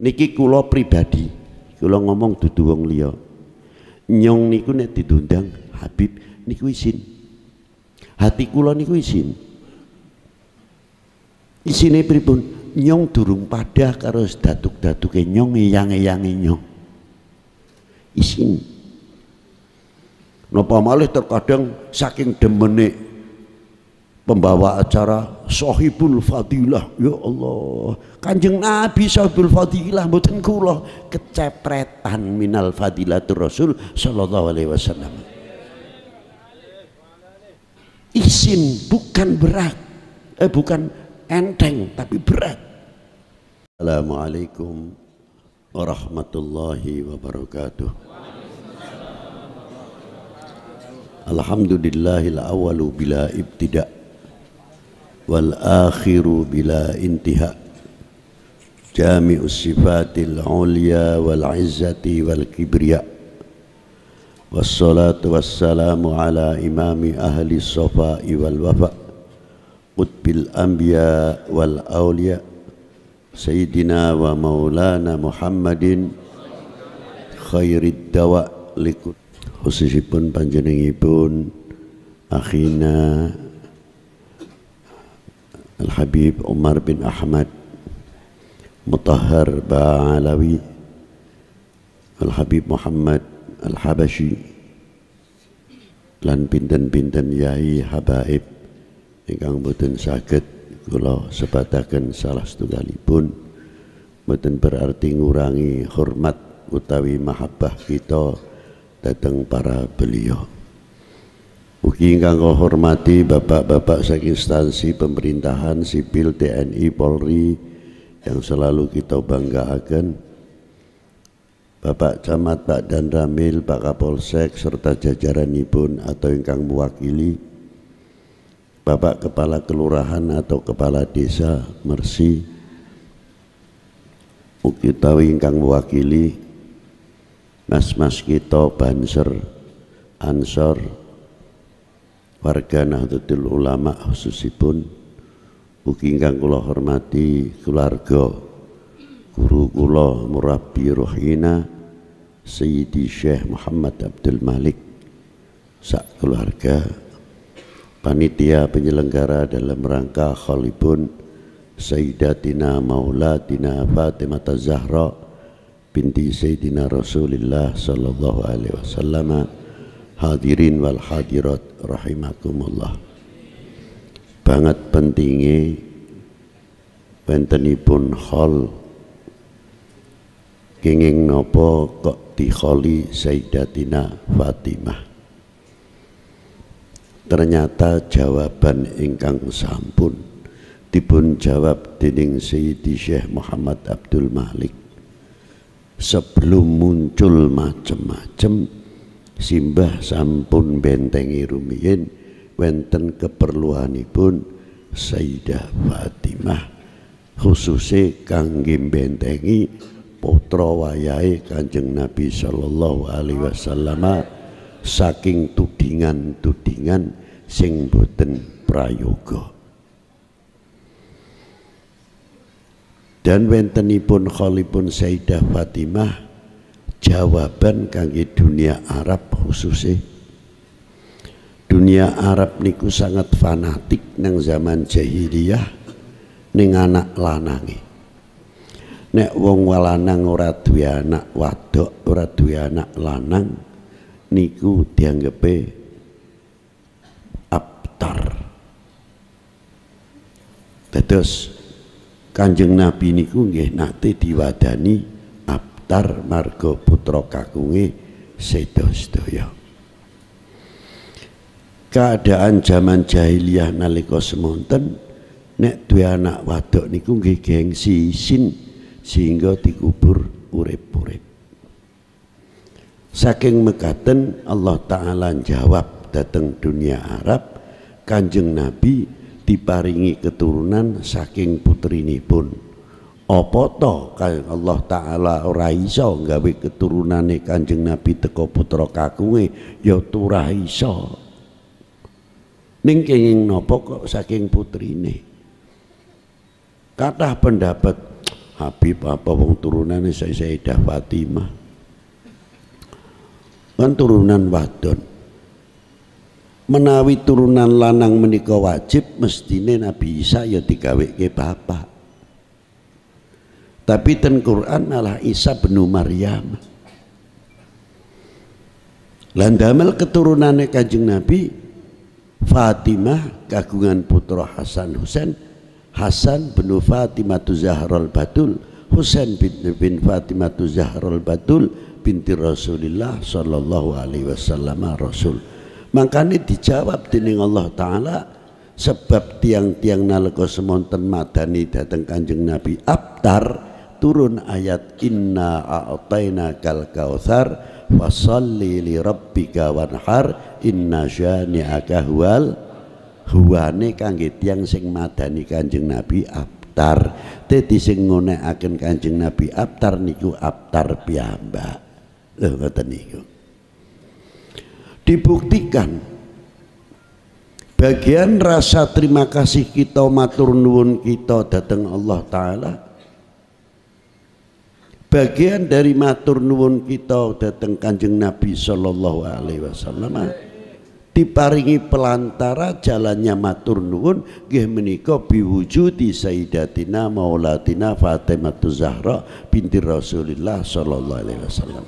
niki kulo pribadi kulo ngomong dudu wong liya nyong niku nek didundang Habib niku isin hati kulo niku isin isine pripun nyong durung padah karo datuk-datuke nyong eyang-eyange nyong isin napa malih terkadang saking demene pembawa acara Sohibul Fadilah ya Allah Kanjeng Nabi Sohibul Fadilah mboten kula kecepretan minal fadilatur Rasul sallallahu alaihi wasallam isin bukan berat eh bukan enteng tapi berat Assalamualaikum warahmatullahi wabarakatuh Alhamdulillahil awalu bila ibtidak wal akhiru bila intiha jami'us sifatil ulya wal izzati wal kibriya wassalatu wassalamu ala imami ahli sofai wal wafa qutbil anbiya wal awliya sayyidina wa maulana muhammadin khairid dawa likut khususipun panjenengipun akhina habib Umar bin Ahmad Mutahhar Ba'alawi Al-Habib Muhammad Al-Habashi lan pinten-pinten yai habaib ingkang boten saged kula sebataken salah setunggalipun boten berarti ngurangi hormat utawi mahabbah kita datang para beliau Ugi ingkang kula hormati bapak-bapak saking instansi pemerintahan sipil TNI Polri yang selalu kita bangga akan Bapak Camat, Pak Ramil, Pak Kapolsek serta jajaran jajaranipun atau ingkang mewakili Bapak Kepala Kelurahan atau Kepala Desa Mersi Ugi tahu ingkang mewakili mas-mas kita banser ansor warga Nahdlatul Ulama khususipun ugi ingkang kula hormati keluarga guru kula murabi ruhina Sayyidi Syekh Muhammad Abdul Malik sak keluarga panitia penyelenggara dalam rangka khalibun Sayyidatina Maulatina Fatimah Zahra binti Sayyidina Rasulillah sallallahu alaihi wasallam hadirin wal hadirat rahimakumullah banget pentingnya pun khol kenging nopo kok dikholi Sayyidatina Fatimah ternyata jawaban ingkang sampun dipun jawab dening Sayyidi Syekh Muhammad Abdul Malik sebelum muncul macam-macam simbah sampun bentengi rumiyin wenten keperluanipun Sayyidah Fatimah khususnya kangge bentengi putra wayahe Kanjeng Nabi sallallahu alaihi wasallam saking tudingan-tudingan sing boten prayoga dan wentenipun kholipun Sayyidah Fatimah jawaban kangge dunia Arab khususnya dunia Arab niku sangat fanatik nang zaman jahiliyah ning anak lanangi nek wong walanang ora duwe anak wadok ora duwe anak lanang niku dianggepe abtar Terus kanjeng nabi niku nggih nate diwadani daftar Margo putra kakuwi sedo sedoyo Keadaan zaman jahiliyah nalika semonten nek dua anak wadok niku nggih gengsi sin sehingga dikubur urip-urip. Saking mekaten Allah taala jawab dateng dunia Arab Kanjeng Nabi diparingi keturunan saking putrinipun. pun apa to kaya Allah taala ora iso gawe keturunane Kanjeng Nabi teko putra kakunge ya turah iso ning kenging napa kok saking putrine kathah pendapat Habib apa wong turunane Sayyidah Fatimah kan turunan wadon menawi turunan lanang menika wajib mestine Nabi Isa ya digawe ke bapak tapi ten Quran malah Isa bin Maryam Landamel keturunannya kanjeng Nabi Fatimah kagungan putra Hasan Husain Hasan bin Fatimah tu Zahrul Batul Husain bin, bin Fatimah tu Zahrul Batul binti Rasulullah sallallahu alaihi wasallam Rasul makanya dijawab dening Allah taala sebab tiang-tiang nalika semonten madani datang Kanjeng Nabi abtar turun ayat inna a'tayna kal wa fasalli li rabbika wanhar inna syani'aka huwal huwane kangge yang sing madani Kanjeng Nabi abtar teti sing akan Kanjeng Nabi abtar niku abtar piyambak lho kata niku dibuktikan bagian rasa terima kasih kita matur nuwun kita datang Allah taala bagian dari matur nuwun kita datang kanjeng Nabi Shallallahu Alaihi Wasallam diparingi pelantara jalannya matur nuwun gih menikah biwujudi sayyidatina maulatina Fatimah Zahra binti Rasulullah Shallallahu alaihi wasallam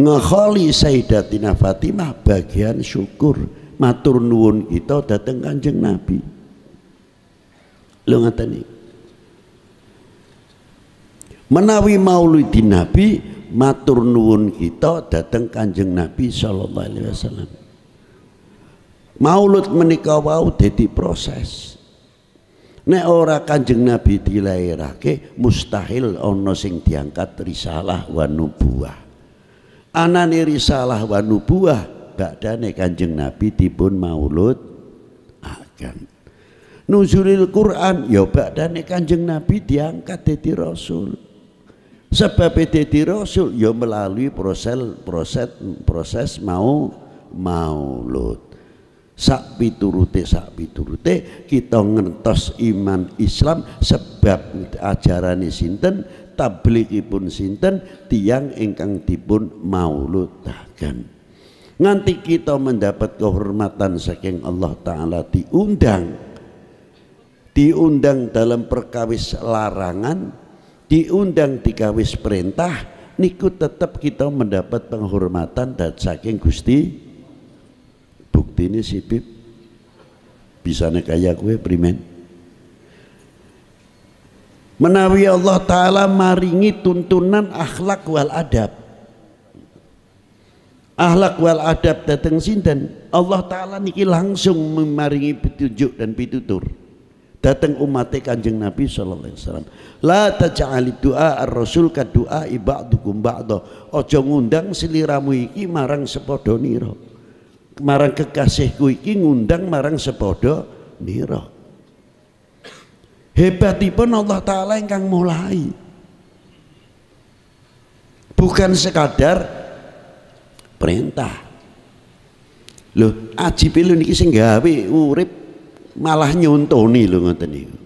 ngekholi sayyidatina Fatimah bagian syukur matur nuwun kita datang kanjeng Nabi lho nih menawi Maulidin nabi matur nuwun kita dateng kanjeng nabi sallallahu alaihi wasallam maulud menika wau dadi proses nek ora kanjeng nabi dilairake mustahil ana sing diangkat risalah wa nubuah anane risalah wa nubuwah badane kanjeng nabi dipun maulud akan nuzulil Quran ya badane kanjeng nabi diangkat dadi rasul sebab dadi rasul ya melalui proses proses proses mau maulud sak piturute sak piturute kita ngentos iman Islam sebab ajarane sinten tablikipun sinten tiang ingkang dipun mauludaken nganti kita mendapat kehormatan saking Allah taala diundang diundang dalam perkawis larangan diundang dikawis perintah niku tetap kita mendapat penghormatan dan saking Gusti bukti ini sipip bisa kaya kue primen menawi Allah Ta'ala maringi tuntunan akhlak wal adab akhlak wal adab datang sinden Allah Ta'ala niki langsung memaringi petunjuk dan pitutur datang umat kanjeng Nabi sallallahu alaihi wasallam la taj'al du'a ar-rasul ka du'a ibadukum ba'da aja ngundang seliramu iki marang sepodo nira marang kekasihku iki ngundang marang sepodo nira hebatipun Allah taala ingkang mulai bukan sekadar perintah loh aji pilu niki sing gawe urip malah nyontoni lho ngoten niku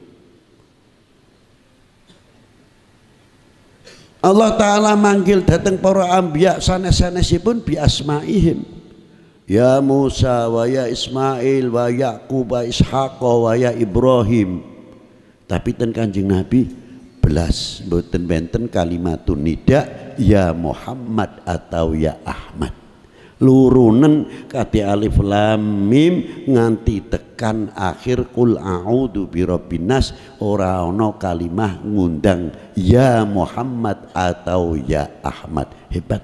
Allah Ta'ala manggil datang para anbiya sanes-sanesipun bi asma'ihim Ya Musa wa ya Ismail wa Yaqub wa Ishaq wa ya Ibrahim tapi ten kanjeng Nabi belas mboten benten kalimatun nida ya Muhammad atau ya Ahmad Lurunan kati alif lam mim nganti tekan akhir kul a'udhu birobinas ora ana kalimah ngundang ya Muhammad atau ya Ahmad hebat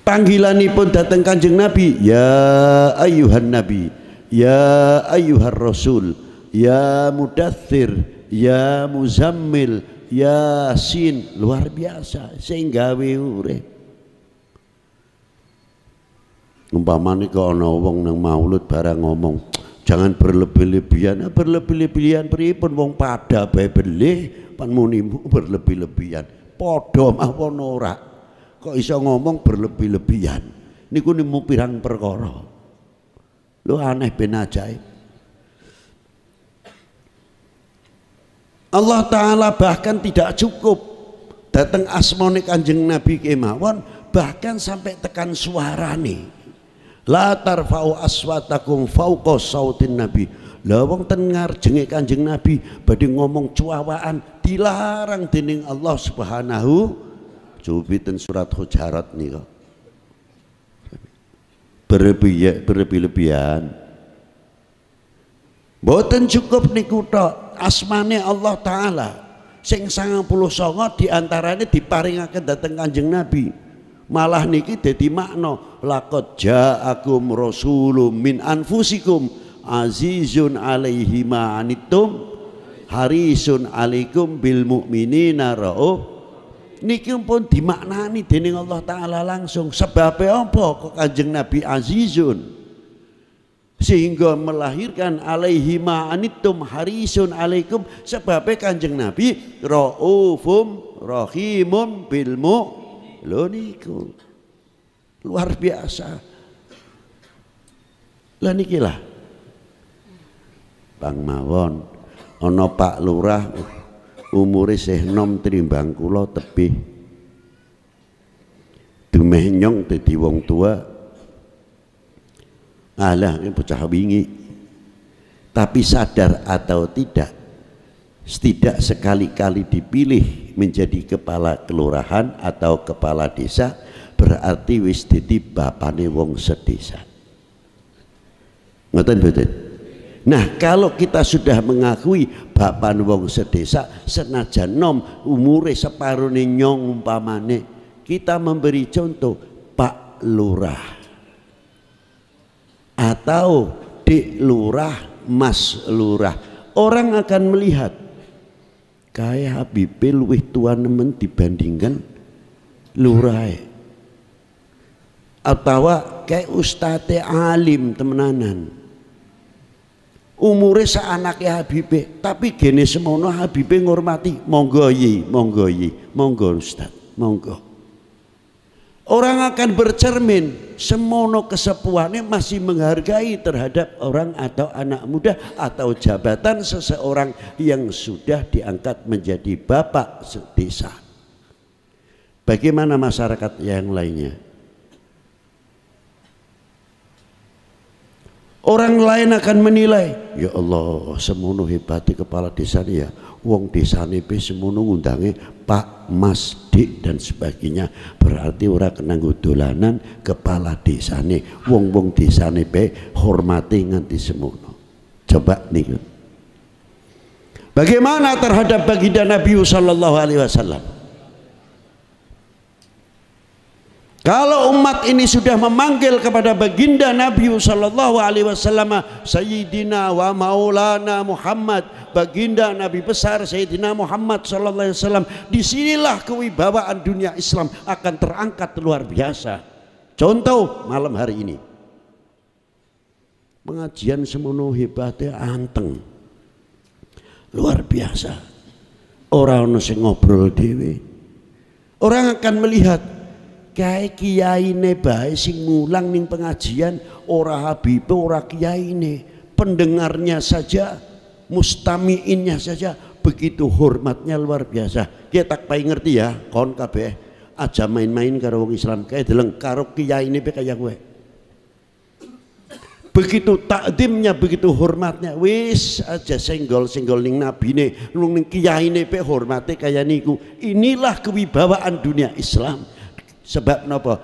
panggilan niku pun datang Kanjeng Nabi ya ayuhan nabi ya ayuhan rasul ya mudathir ya muzammil Yasin luar biasa sehingga gawe urip umpamane kalau ana nang maulud barang ngomong jangan berlebih-lebihan nah, berlebih-lebihan pripun wong pada bae belih berlebih-lebihan padha mawon ora kok iso ngomong berlebih-lebihan niku nemu pirang perkara lu aneh ben ajaib Allah Ta'ala bahkan tidak cukup datang asmoni kanjeng Nabi kemawon bahkan sampai tekan suara nih la fau aswatakum fau sautin nabi lawang tengar jengik kanjeng nabi badi ngomong cuawaan dilarang dinding Allah subhanahu cubitin surat hujarat nih kok berlebihan Boten cukup niku tok asmane Allah taala sing 99 diantaranya diparingake dateng Kanjeng Nabi. Malah niki dadi makna laqad ja'akum rasulun min anfusikum azizun alaihi ma hari harisun alaikum bil mukmini rauf niki pun dimaknani dening Allah taala langsung sebab apa kok Kanjeng Nabi azizun sehingga melahirkan alaihi ma'anittum harisun alaikum sebabnya kanjeng Nabi ra'ufum rahimun bilmu loniku luar biasa lah nikilah Bang Mawon ono Pak Lurah umure sih nom trimbang kula tebih dumeh nyong dadi wong tua alah ini pecah wingi tapi sadar atau tidak setidak sekali-kali dipilih menjadi kepala kelurahan atau kepala desa berarti wis dadi bapane wong sedesa ngoten betul. Nah kalau kita sudah mengakui bapan wong sedesa senajan nom umure separuh nyong umpamane kita memberi contoh Pak Lurah atau di lurah mas lurah orang akan melihat kayak Habib luwih tua nemen dibandingkan lurah atau kayak ustate alim temenanan umure ya Habib tapi gene semono Habib ngormati monggo yi monggo yi monggo ustad monggo Orang akan bercermin semono kesepuhannya masih menghargai terhadap orang atau anak muda atau jabatan seseorang yang sudah diangkat menjadi bapak desa. Bagaimana masyarakat yang lainnya? Orang lain akan menilai, ya Allah, semono di kepala desa ya wong desa pe semono ngundangi Pak Mas Dik dan sebagainya berarti ora kena dolanan kepala nih. wong-wong desa pe hormati nganti semono coba nih bagaimana terhadap baginda Nabi sallallahu alaihi wasallam Kalau umat ini sudah memanggil kepada baginda Nabi sallallahu alaihi wasallam Sayyidina wa Maulana Muhammad, baginda Nabi besar Sayyidina Muhammad sallallahu alaihi wasallam, disinilah kewibawaan dunia Islam akan terangkat luar biasa. Contoh malam hari ini. Pengajian semono hebatnya anteng. Luar biasa. Orang sing ngobrol dewi. Orang akan melihat kiai kiyaine baik sing mulang ning pengajian ora habib ora ne pendengarnya saja mustamiinnya saja begitu hormatnya luar biasa kita tak pahing ngerti ya kon kabeh aja main-main karo wong Islam kayak deleng karo ini be kaya gue begitu takdimnya begitu hormatnya wis aja senggol-senggol ning nabine lung ning ini be hormatnya kaya niku inilah kewibawaan dunia Islam sebab napa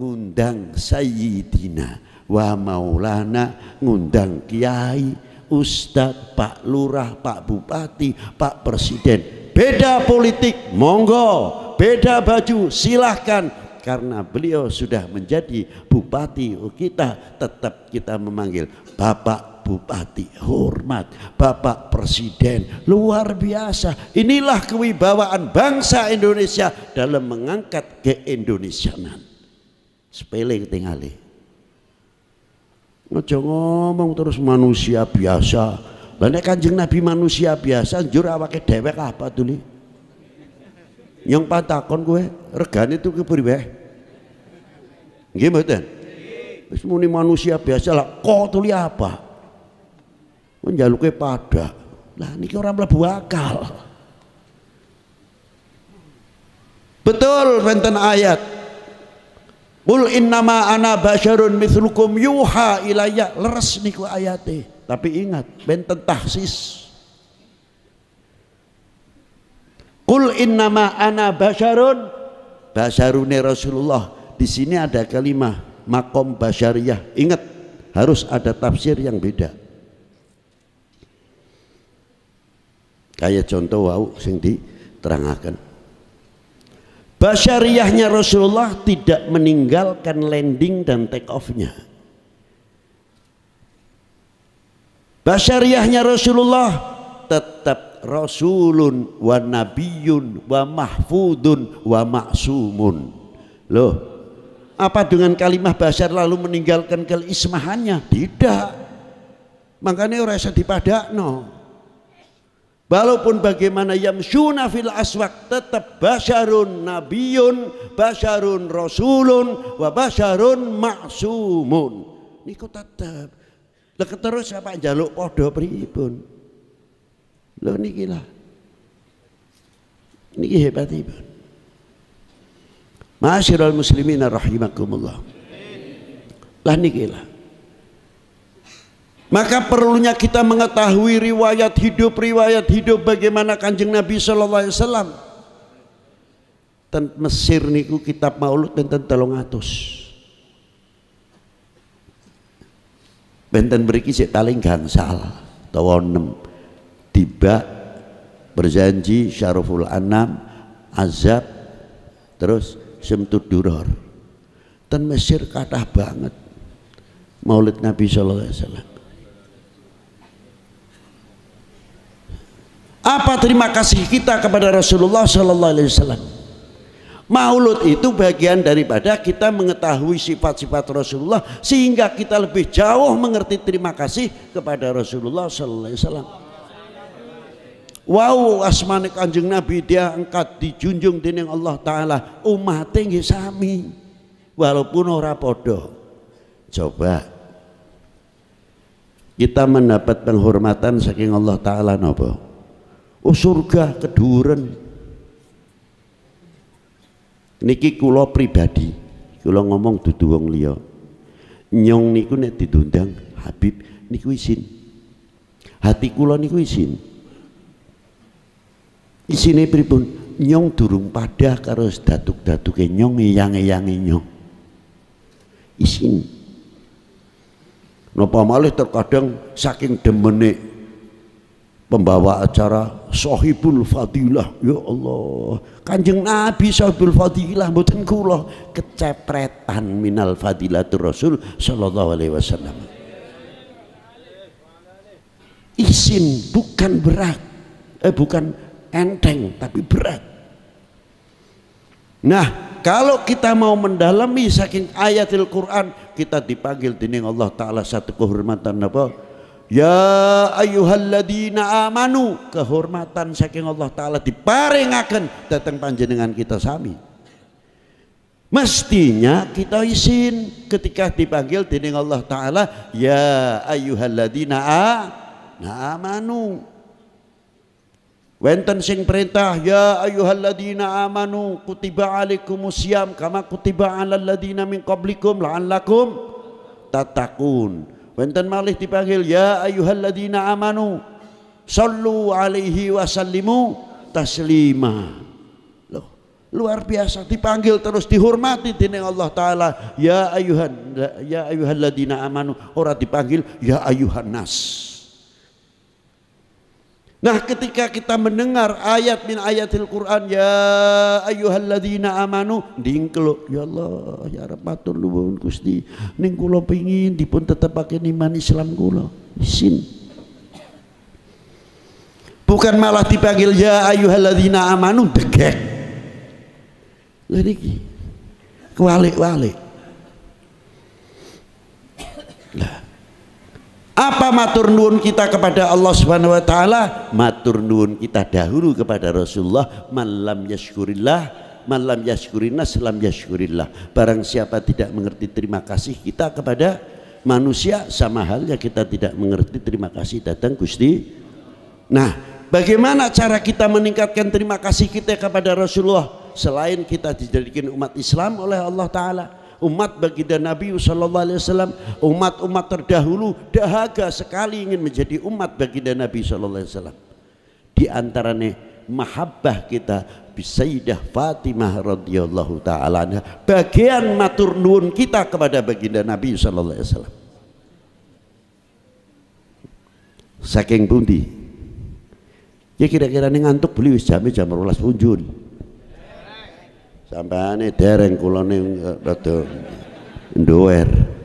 ngundang sayyidina wa maulana ngundang kiai ustad pak lurah pak bupati pak presiden beda politik monggo beda baju silahkan karena beliau sudah menjadi bupati kita tetap kita memanggil bapak Bupati, hormat Bapak Presiden, luar biasa. Inilah kewibawaan bangsa Indonesia dalam mengangkat keindonesianan. Sepele ketingali. Ojo ngomong terus manusia biasa. Lah Kanjeng Nabi manusia biasa, njur awake dhewek apa tuli? Yang patakon kowe regane itu keburu Nggih mboten? Wis muni manusia biasa lah kok tuli apa? menjaluke oh, pada lah ini orang mlebu akal betul renten ayat in innama ana basyarun mithlukum yuha ilayya leres niku ayate tapi ingat benten tahsis in innama ana basyarun basyarune Rasulullah di sini ada kalimah makom basyariah. ingat harus ada tafsir yang beda Kayak contoh wau sing diterangaken. Basyariahnya Rasulullah tidak meninggalkan landing dan take off-nya. Basyariahnya Rasulullah tetap rasulun wa nabiyun wa mahfudun wa maksumun. Loh, apa dengan kalimah basyar lalu meninggalkan keismahannya? Tidak. Makanya orang bisa no. Walaupun bagaimana yamsyuna fil aswak tetap basyarun nabiyun, basyarun rasulun, wa basyarun maksumun. Niku tetap. Lah terus apa jaluk podo pripun? Lho niki lah. Niki hebat hebat. Masyiral muslimin rahimakumullah. Lah niki lah maka perlunya kita mengetahui riwayat hidup riwayat hidup bagaimana kanjeng Nabi Shallallahu Alaihi Wasallam Mesir niku kitab maulud tentang telung atus benten beriki sik taling gangsal tawa enam tiba berjanji syaruful anam azab terus semtud duror ten Mesir kata banget maulid Nabi Shallallahu Alaihi Wasallam Apa terima kasih kita kepada Rasulullah Sallallahu Alaihi Wasallam? Maulud itu bagian daripada kita mengetahui sifat-sifat Rasulullah sehingga kita lebih jauh mengerti terima kasih kepada Rasulullah Sallallahu Alaihi Wasallam. Wow asmane kanjeng Nabi dia angkat dijunjung dening Allah Taala umat tinggi sami walaupun ora podo. Coba kita mendapat penghormatan saking Allah Taala nopo oh surga keduren niki kula pribadi kula ngomong dudu wong liya nyong niku nek didundang Habib niku isin hati kula niku isin isine pripun nyong durung padah karo datuk-datuke nyong eyang-eyange nyong isin napa malih terkadang saking demene pembawa acara sahibul fadilah ya Allah kanjeng nabi sahibul fadilah mboten kula kecepretan minal fadilatur rasul sallallahu alaihi wasallam isin bukan berat eh bukan enteng tapi berat nah kalau kita mau mendalami saking ayatil Quran kita dipanggil dening Allah taala satu kehormatan apa Ya ayyuhalladzina amanu kehormatan saking Allah taala diparingaken datang panjenengan kita sami. Mestinya kita izin ketika dipanggil dening Allah taala ya ayyuhalladzina amanu. Wenten sing perintah ya ayyuhalladzina amanu kutiba alaikumus kama kutiba alal ladzina min qablikum la'allakum tatakun Benten malih dipanggil ya ayyuhalladzina amanu sallu alaihi wasallimu taslima. Loh, luar biasa dipanggil terus dihormati dening Allah taala ya ayyuhan ya ayyuhalladzina amanu ora dipanggil ya ayyuhan nas. Nah ketika kita mendengar ayat min ayatil Quran ya ayyuhalladzina amanu dingklo ya Allah ya Rabb matur nuwun Gusti ning kula pengin dipun tetepake iman Islam kula isin bukan malah dipanggil ya ayyuhalladzina amanu degek lha iki kwalik walik apa matur nuwun kita kepada Allah Subhanahu wa taala matur nuwun kita dahulu kepada Rasulullah malam yashkurillah malam yashkurina selam yasykurillah barang siapa tidak mengerti terima kasih kita kepada manusia sama halnya kita tidak mengerti terima kasih datang Gusti nah bagaimana cara kita meningkatkan terima kasih kita kepada Rasulullah selain kita dijadikan umat Islam oleh Allah taala umat baginda Nabi sallallahu alaihi wasallam umat-umat terdahulu dahaga sekali ingin menjadi umat baginda Nabi sallallahu alaihi wasallam di antaranya mahabbah kita Sayyidah Fatimah radhiyallahu taala bagian matur nuwun kita kepada baginda Nabi sallallahu alaihi wasallam saking pundi ya kira-kira ini ngantuk beli wis jam jam 12 punjul sampai ini dereng kulon ini eh, duwer